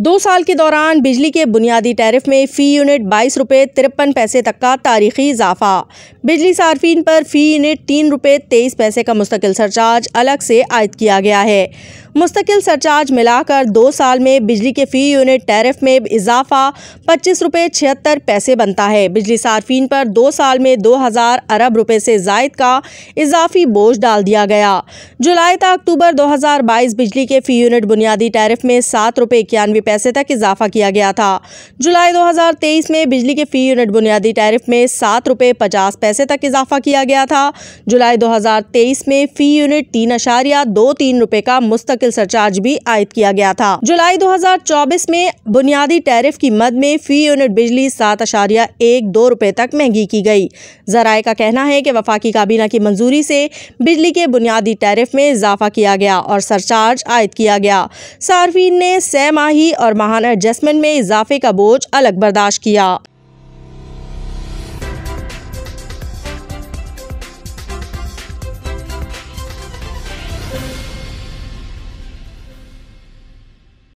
दो साल के दौरान बिजली के बुनियादी टैरिफ में फ़ी यूनिट बाईस रुपये तिरपन पैसे तक का तारीखी इजाफा बिजली सार्फिन पर फ़ी यूनिट तीन रुपये तेईस पैसे का मुस्तकिल सरचार्ज अलग से आयद किया गया है मुस्तकिल सरचार्ज मिलाकर दो साल में बिजली के फ़ी यूनिट टैरिफ में इजाफा पच्चीस रुपये छिहत्तर पैसे बनता है बिजली सार्फिन पर दो साल में दो हज़ार अरब रुपये से जायद का इजाफी बोझ डाल दिया गया जुलाई तक अक्टूबर दो हज़ार बाईस बिजली के फ़ी यूनिट बुनियादी टैरिफ में सात रुपये इक्यानवे पैसे तक इजाफा किया गया था जुलाई दो हज़ार तेईस में बिजली के फ़ी यूनिट बुनियादी टैरिफ में सात रुपये पचास पैसे तक इजाफा किया गया था जुलाई दो हज़ार तेईस में फ़ी यूनिट तीन अशारिया दो तीन रुपये का मुस्तकिल मुश्किल सरचार्ज भी आयद किया गया था जुलाई 2024 में बुनियादी टैरिफ की मद में फी यूनिट बिजली सात अशारिया एक दो रुपए तक महंगी की गई जराये का कहना है कि वफाकी काबीना की मंजूरी से बिजली के बुनियादी टैरिफ में इजाफा किया गया और सरचार्ज आयद किया गया सार्फिन ने सह माही और माहाना एडजस्टमेंट में इजाफे का बोझ अलग बर्दाश्त किया